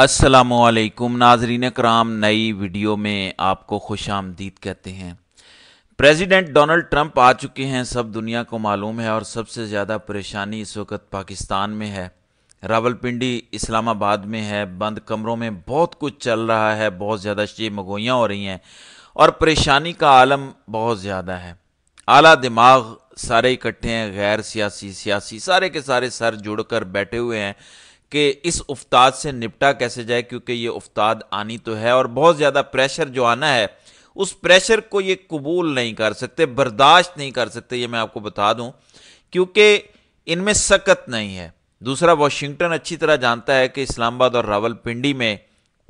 असलकुम नाजरीन कराम नई वीडियो में आपको खुश आमदीद कहते हैं प्रेसिडेंट डोनाल्ड ट्रंप आ चुके हैं सब दुनिया को मालूम है और सबसे ज़्यादा परेशानी इस वक्त पाकिस्तान में है रावलपिंडी इस्लामाबाद में है बंद कमरों में बहुत कुछ चल रहा है बहुत ज़्यादा मगोइयाँ हो रही हैं और परेशानी का आलम बहुत ज़्यादा है आला दिमाग सारे इकट्ठे हैं गैर सियासी सियासी सारे के सारे सर जुड़ कर बैठे हुए हैं कि इस उफ्ताद से निपटा कैसे जाए क्योंकि ये उफ्ताद आनी तो है और बहुत ज़्यादा प्रेशर जो आना है उस प्रेशर को ये कबूल नहीं कर सकते बर्दाश्त नहीं कर सकते ये मैं आपको बता दूं क्योंकि इनमें सकत नहीं है दूसरा वाशिंगटन अच्छी तरह जानता है कि इस्लामाबाद और रावलपिंडी में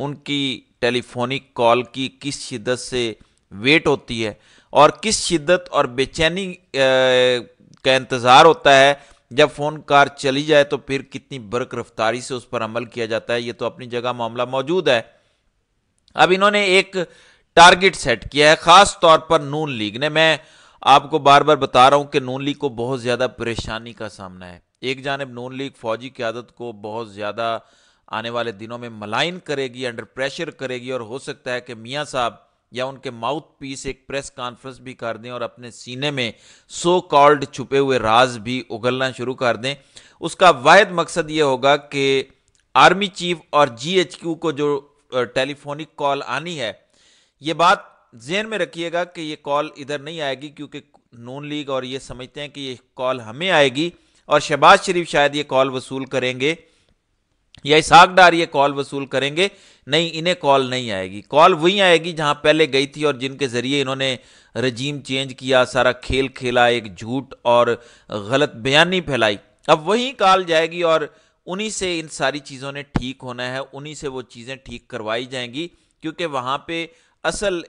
उनकी टेलीफोनिक कॉल की किस शिद्दत से वेट होती है और किस शिद्दत और बेचैनी का इंतज़ार होता है जब फ़ोन कार चली जाए तो फिर कितनी बर्क रफ्तारी से उस पर अमल किया जाता है ये तो अपनी जगह मामला मौजूद है अब इन्होंने एक टारगेट सेट किया है ख़ास तौर पर नून लीग ने मैं आपको बार बार बता रहा हूँ कि नून लीग को बहुत ज़्यादा परेशानी का सामना है एक जानब नून लीग फौजी क्यादत को बहुत ज़्यादा आने वाले दिनों में मलाइन करेगी अंडर प्रेशर करेगी और हो सकता है कि मियाँ साहब या उनके माउथ पीस एक प्रेस कॉन्फ्रेंस भी कर दें और अपने सीने में सो कॉल्ड छुपे हुए राज भी उगलना शुरू कर दें उसका वाद मकसद ये होगा कि आर्मी चीफ और जीएचक्यू को जो टेलीफोनिक कॉल आनी है ये बात जेन में रखिएगा कि ये कॉल इधर नहीं आएगी क्योंकि नून लीग और ये समझते हैं कि ये कॉल हमें आएगी और शहबाज शरीफ शायद ये कॉल वसूल करेंगे या इसहाक डार ये कॉल वसूल करेंगे नहीं इन्हें कॉल नहीं आएगी कॉल वही आएगी जहां पहले गई थी और जिनके ज़रिए इन्होंने रजीम चेंज किया सारा खेल खेला एक झूठ और गलत बयानी फैलाई अब वही कॉल जाएगी और उन्हीं से इन सारी चीज़ों ने ठीक होना है उन्हीं से वो चीज़ें ठीक करवाई जाएंगी क्योंकि वहाँ पे असल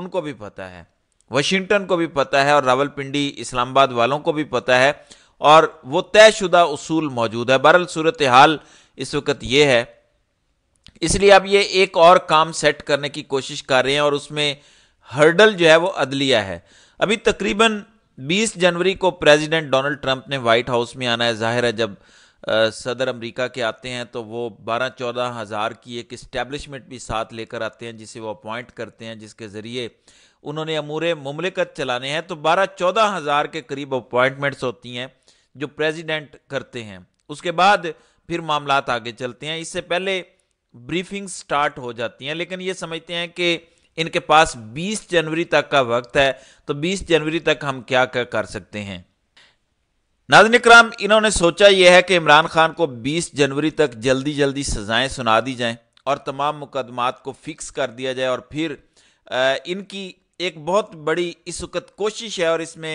उनको भी पता है वाशिंगटन को भी पता है और रावलपिंडी इस्लामाबाद वालों को भी पता है और वो तयशुदा उसूल मौजूद है बहरल सूरत हाल इस वक्त ये है इसलिए अब ये एक और काम सेट करने की कोशिश कर रहे हैं और उसमें हर्डल जो है वो अदलिया है अभी तकरीबन 20 जनवरी को प्रेसिडेंट डोनाल्ड ट्रंप ने व्हाइट हाउस में आना है जाहिर है जब आ, सदर अमेरिका के आते हैं तो वो बारह चौदह हज़ार की एक इस्टेब्लिशमेंट भी साथ लेकर आते हैं जिसे वो अपॉइंट करते हैं जिसके ज़रिए उन्होंने अमूर ममलिकत चलाने हैं तो बारह चौदह हज़ार के करीब अपॉइंटमेंट्स होती हैं जो प्रेसिडेंट करते हैं उसके बाद फिर मामला आगे चलते हैं इससे पहले ब्रीफिंग स्टार्ट हो जाती हैं लेकिन ये समझते हैं कि इनके पास 20 जनवरी तक का वक्त है तो 20 जनवरी तक हम क्या क्या कर सकते हैं नाजन इक्राम इन्होंने सोचा यह है कि इमरान खान को 20 जनवरी तक जल्दी जल्दी सजाएं सुना दी जाएं और तमाम मुकदमात को फिक्स कर दिया जाए और फिर इनकी एक बहुत बड़ी इस वक्त कोशिश है और इसमें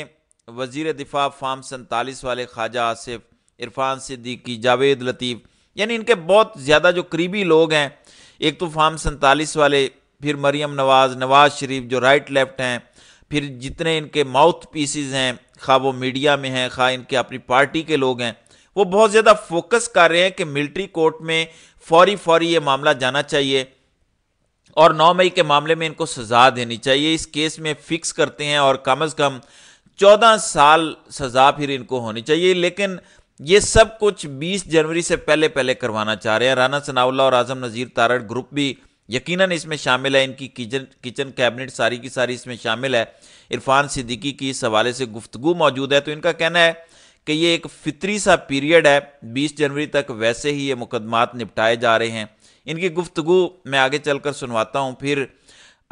वजीर दिफा फार्म सैतालीस वाले ख्वाजा आसिफ इरफान सिद्दीकी जावेद लतीफ़ यानी इनके बहुत ज़्यादा जो करीबी लोग हैं एक तो फार्म सैंतालीस वाले फिर मरियम नवाज़ नवाज़ शरीफ जो राइट लेफ्ट हैं फिर जितने इनके माउथ पीसीज हैं खा वो मीडिया में हैं खा इनके अपनी पार्टी के लोग हैं वो बहुत ज़्यादा फोकस कर रहे हैं कि मिलिट्री कोर्ट में फौरी फौरी ये मामला जाना चाहिए और 9 मई के मामले में इनको सज़ा देनी चाहिए इस केस में फिक्स करते हैं और कम अज़ कम 14 साल सज़ा फिर इनको होनी चाहिए लेकिन ये सब कुछ 20 जनवरी से पहले पहले करवाना चाह रहे हैं राना सनाउल्ला और आजम नज़ीर तारड़ ग्रुप भी यकीनन इसमें शामिल है इनकी किचन किचन कैबिनेट सारी की सारी इसमें शामिल है इरफान सिद्दीकी की इस हवाले से गुफ्तु मौजूद है तो इनका कहना है कि ये एक फितरी सा पीरियड है बीस जनवरी तक वैसे ही ये मुकदमात निपटाए जा रहे हैं इनकी गुफ्तु मैं आगे चलकर सुनवाता हूँ फिर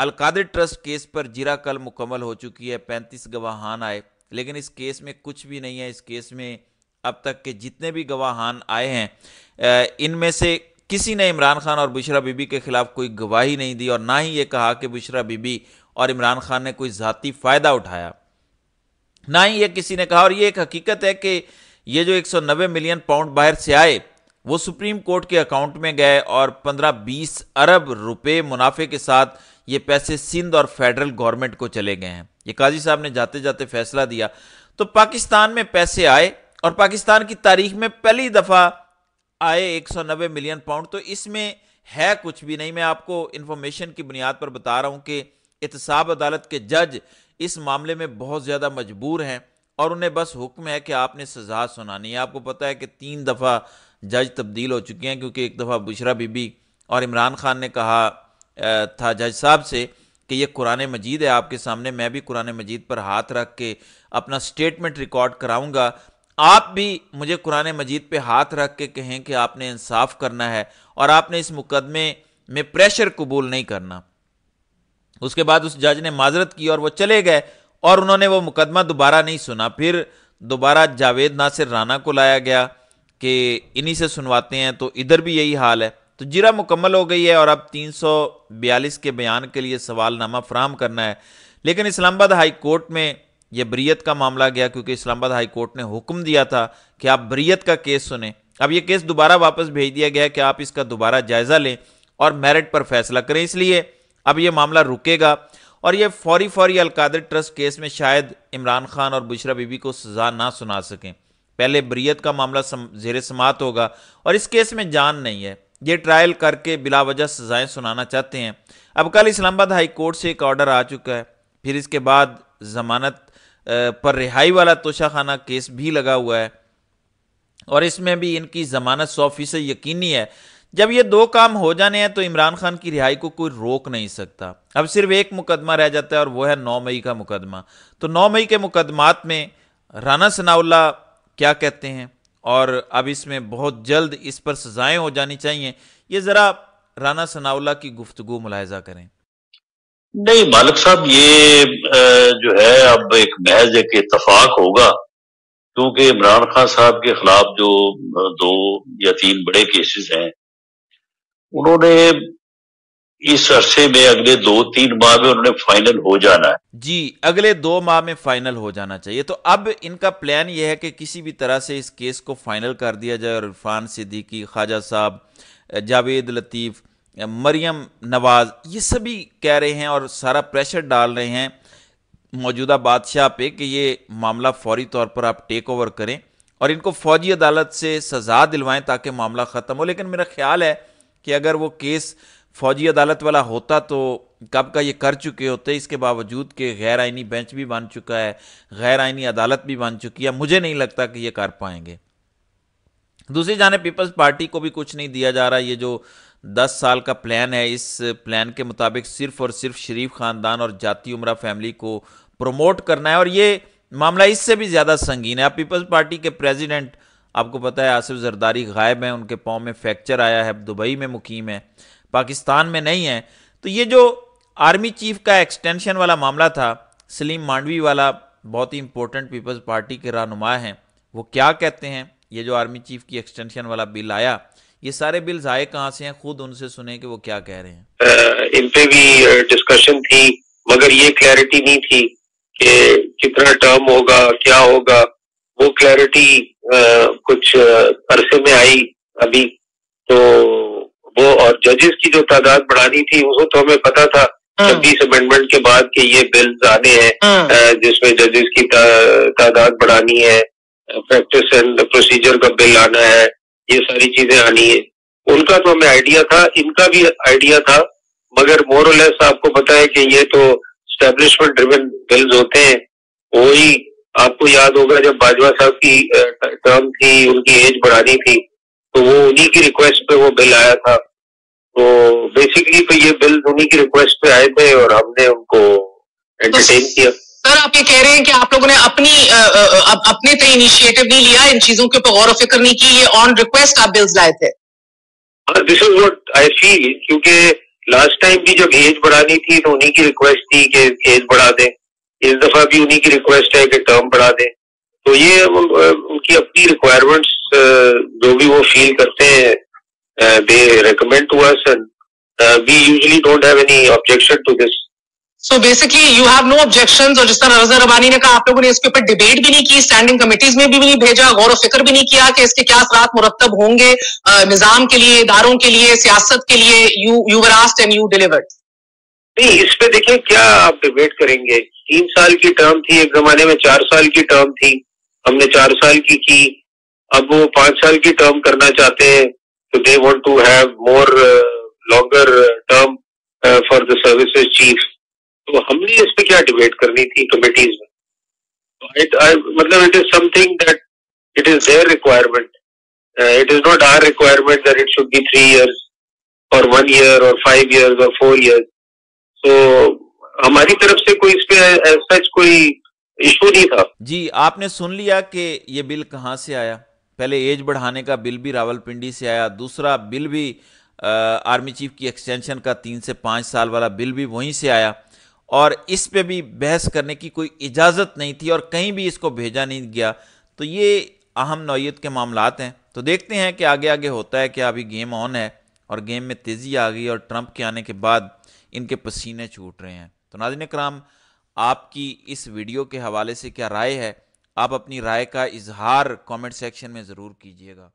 अलकादिर ट्रस्ट केस पर जिरा कल मुकम्मल हो चुकी है पैंतीस गवाहान आए लेकिन इस केस में कुछ भी नहीं है इस केस में अब तक के जितने भी गवाहान आए हैं इनमें से किसी ने इमरान खान और बुशरा बीबी के खिलाफ कोई गवाही नहीं दी और ना ही ये कहा कि बुशरा बीबी और इमरान खान ने कोई ज़ाती फ़ायदा उठाया ना ही ये किसी ने कहा और ये एक हकीकत है कि ये जो 190 मिलियन पाउंड बाहर से आए वो सुप्रीम कोर्ट के अकाउंट में गए और 15-20 अरब रुपए मुनाफे के साथ ये पैसे सिंध और फेडरल गवर्नमेंट को चले गए हैं ये काजी साहब ने जाते जाते फैसला दिया तो पाकिस्तान में पैसे आए और पाकिस्तान की तारीख में पहली दफ़ा आए 190 मिलियन पाउंड तो इसमें है कुछ भी नहीं मैं आपको इन्फॉर्मेशन की बुनियाद पर बता रहा हूं कि एहतसाब अदालत के जज इस मामले में बहुत ज़्यादा मजबूर हैं और उन्हें बस हुक्म है कि आपने सजा सुनानी है आपको पता है कि तीन दफ़ा जज तब्दील हो चुके हैं क्योंकि एक दफ़ा बुशरा बीबी और इमरान खान ने कहा था जज साहब से कि ये कुरान मजीद है आपके सामने मैं भी कुरान मजीद पर हाथ रख के अपना स्टेटमेंट रिकॉर्ड कराऊंगा आप भी मुझे कुरान मजीद पे हाथ रख के कहें कि आपने इंसाफ करना है और आपने इस मुकदमे में प्रेशर कबूल नहीं करना उसके बाद उस जज ने माजरत की और वो चले गए और उन्होंने वो मुकदमा दोबारा नहीं सुना फिर दोबारा जावेद नासिर राना को लाया गया कि इन्हीं से सुनवाते हैं तो इधर भी यही हाल है तो जिरा मुकम्मल हो गई है और अब 342 के बयान के लिए सवालनामा फ्राहम करना है लेकिन इस्लामाबाद हाई कोर्ट में यह ब्रियत का मामला गया क्योंकि इस्लामाबाद हाई कोर्ट ने हुक्म दिया था कि आप ब्रियत का केस सुने अब यह केस दोबारा वापस भेज दिया गया कि आप इसका दोबारा जायज़ा लें और मेरिट पर फैसला करें इसलिए अब यह मामला रुकेगा और यह फौरी फौरी अलकादर ट्रस्ट केस में शायद इमरान खान और बुशरा बीबी को सज़ा ना सुना सकें पहले ब्रियत का मामला सम, जेर समात होगा और इस केस में जान नहीं है ये ट्रायल करके बिलावजह सज़ाएं सुनाना चाहते हैं अब कल इस्लामाबाद हाई कोर्ट से एक ऑर्डर आ चुका है फिर इसके बाद जमानत पर रिहाई वाला तोशाखाना केस भी लगा हुआ है और इसमें भी इनकी ज़मानत सौ फीसद यकीनी है जब ये दो काम हो जाने हैं तो इमरान खान की रिहाई को कोई रोक नहीं सकता अब सिर्फ एक मुकदमा रह जाता है और वो है नौ मई का मुकदमा तो नौ मई के मुकदमात में राना सनाउल्ला क्या कहते हैं और अब इसमें बहुत जल्द इस पर सज़ाएँ हो जानी चाहिए ये ज़रा राना सनाउल्ला की गुफ्तु मुलायजा करें नहीं मालिक साहब ये जो है अब एक महज एक इतफाक होगा क्योंकि इमरान खान साहब के खिलाफ जो दो या तीन बड़े केसेस हैं उन्होंने इस अरसे में अगले दो तीन माह में उन्होंने फाइनल हो जाना है जी अगले दो माह में फाइनल हो जाना चाहिए तो अब इनका प्लान यह है कि किसी भी तरह से इस केस को फाइनल कर दिया जाए और इरफान सिद्दीकी ख्वाजा साहब जावेद लतीफ़ मरियम नवाज़ ये सभी कह रहे हैं और सारा प्रेशर डाल रहे हैं मौजूदा बादशाह पे कि ये मामला फौरी तौर पर आप टेक ओवर करें और इनको फौजी अदालत से सज़ा दिलवाएं ताकि मामला ख़त्म हो लेकिन मेरा ख्याल है कि अगर वो केस फौजी अदालत वाला होता तो कब का ये कर चुके होते इसके बावजूद के गैर आइनी बेंच भी बन चुका है गैर आइनी अदालत भी बन चुकी है मुझे नहीं लगता कि ये कर पाएंगे दूसरी जाने पीपल्स पार्टी को भी कुछ नहीं दिया जा रहा ये जो दस साल का प्लान है इस प्लान के मुताबिक सिर्फ और सिर्फ शरीफ खानदान और जाति उम्र फैमिली को प्रमोट करना है और ये मामला इससे भी ज़्यादा संगीन है अब पीपल्स पार्टी के प्रेसिडेंट आपको पता है आसिफ जरदारी गायब हैं उनके पाँव में फ्रैक्चर आया है दुबई में मुकीम है पाकिस्तान में नहीं है तो ये जो आर्मी चीफ का एक्सटेंशन वाला मामला था सलीम मांडवी वाला बहुत ही इंपॉर्टेंट पीपल्स पार्टी के रहनुमा हैं वो क्या कहते हैं ये जो आर्मी चीफ की एक्सटेंशन वाला बिल आया ये सारे बिल आए कहाँ से हैं खुद उनसे सुने कि वो क्या कह रहे हैं इन पे भी डिस्कशन थी मगर ये क्लैरिटी नहीं थी कि कितना टर्म होगा क्या होगा वो क्लैरिटी कुछ अरसे में आई अभी तो वो और जजेस की जो तादाद बढ़ानी थी वो तो हमें पता था हम्म। छब्बीस अमेंडमेंट के बाद के ये बिल्स आने हैं हम्म। जिसमें जजेस की ता, तादाद बढ़ानी है प्रैक्टिस एंड प्रोसीजर का बिल आना है ये सारी चीजें आनी है उनका तो हमें आइडिया था इनका भी आइडिया था मगर लेस आपको पता है कि ये तो स्टेब्लिशमेंट ड्रिवन बिल्स होते हैं वही आपको याद होगा जब बाजवा साहब की टर्म थी उनकी एज बढ़ानी थी तो वो उन्हीं की रिक्वेस्ट पे वो बिल आया था तो बेसिकली तो ये बिल उन्हीं की रिक्वेस्ट पे आए थे और हमने उनको एंटरटेन तो किया सर आप ये कह रहे हैं कि आप लोगों ने अपनी आ, आ, अपने पे तो इनिशिएटिव नहीं लिया इन चीजों के ऊपर गौर फिक्र नहीं की ये ऑन रिक्वेस्ट आप बिल्स लाए थे this is what I feel क्योंकि लास्ट टाइम भी जब एज बढ़ानी थी तो उन्हीं की रिक्वेस्ट थी कि एज बढ़ा दें इस दफा भी उन्हीं की रिक्वेस्ट है कि टर्म बढ़ा दें तो ये उनकी अपनी रिक्वायरमेंट्स जो भी वो फील करते हैं they recommend to us and we usually don't have any objection to this so basically you have no objection और जिस तरह रजा रबानी ने कहा आप लोगों ने इसके ऊपर डिबेट भी नहीं की स्टैंडिंग कमेटीज में भी नहीं भेजा गौर फिक्र भी नहीं किया कि इसके क्या असरा मुरतब होंगे निजाम के लिए इदारों के लिए सियासत के लिए you you vast and you delivered नहीं इस पे देखिए क्या आप डिबेट करेंगे तीन साल की टर्म थी एक जमाने में चार साल की टर्म थी हमने चार साल की की अब वो पांच साल की टर्म करना चाहते हैं तो they want to have more longer term for the services chief तो हमने इस पे क्या डिबेट करनी थी कमेटीज में तो I, मतलब it is something that it is their requirement it is not our requirement that it should be three years और वन ईयर और फाइव ईयर्स और फोर ईयर्स तो हमारी तरफ से कोई इस पे सच कोई इशू नहीं था जी आपने सुन लिया कि ये बिल कहाँ से आया पहले एज बढ़ाने का बिल भी रावलपिंडी से आया दूसरा बिल भी आ, आर्मी चीफ की एक्सटेंशन का तीन से पाँच साल वाला बिल भी वहीं से आया और इस पे भी बहस करने की कोई इजाज़त नहीं थी और कहीं भी इसको भेजा नहीं गया तो ये अहम नौीयत के मामलात हैं तो देखते हैं कि आगे आगे होता है क्या अभी गेम ऑन है और गेम में तेज़ी आ गई और ट्रंप के आने के बाद इनके पसीने छूट रहे हैं तो नादिन कराम आपकी इस वीडियो के हवाले से क्या राय है आप अपनी राय का इजहार कमेंट सेक्शन में ज़रूर कीजिएगा